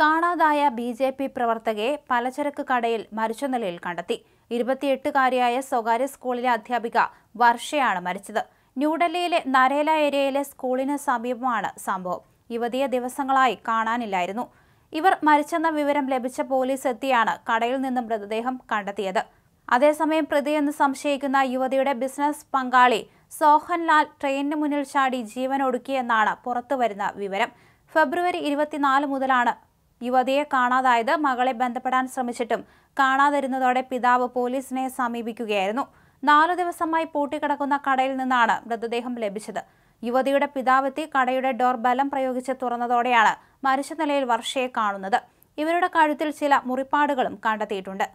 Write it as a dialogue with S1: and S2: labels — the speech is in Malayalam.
S1: കാണാതായ ബി ജെ പി പ്രവർത്തകയെ പലചരക്ക് കടയിൽ മരിച്ച നിലയിൽ കണ്ടെത്തി ഇരുപത്തിയെട്ടുകാരിയായ സ്വകാര്യ സ്കൂളിലെ അധ്യാപിക വർഷയാണ് മരിച്ചത് ന്യൂഡൽഹിയിലെ നരേല ഏരിയയിലെ സ്കൂളിന് സമീപമാണ് സംഭവം യുവതിയെ ദിവസങ്ങളായി കാണാനില്ലായിരുന്നു ഇവർ മരിച്ചെന്ന വിവരം ലഭിച്ച പോലീസ് എത്തിയാണ് കടയിൽ നിന്ന് മൃതദേഹം കണ്ടെത്തിയത് അതേസമയം പ്രതിയെന്ന് സംശയിക്കുന്ന യുവതിയുടെ ബിസിനസ് പങ്കാളി സോഹൻലാൽ ട്രെയിനിന് മുന്നിൽ ചാടി ജീവനൊടുക്കിയെന്നാണ് പുറത്തുവരുന്ന വിവരം ഫെബ്രുവരി ഇരുപത്തിനാല് മുതലാണ് യുവതിയെ കാണാതായത് മകളെ ബന്ധപ്പെടാൻ ശ്രമിച്ചിട്ടും കാണാതിരുന്നതോടെ പിതാവ് പോലീസിനെ സമീപിക്കുകയായിരുന്നു നാലു ദിവസമായി പൂട്ടിക്കിടക്കുന്ന കടയിൽ നിന്നാണ് മൃതദേഹം ലഭിച്ചത് യുവതിയുടെ പിതാവെത്തി കടയുടെ ഡോർ ബലം പ്രയോഗിച്ച് തുറന്നതോടെയാണ് മരിച്ച നിലയിൽ വർഷയെ കാണുന്നത് ഇവരുടെ കഴുത്തിൽ ചില മുറിപ്പാടുകളും കണ്ടെത്തിയിട്ടുണ്ട്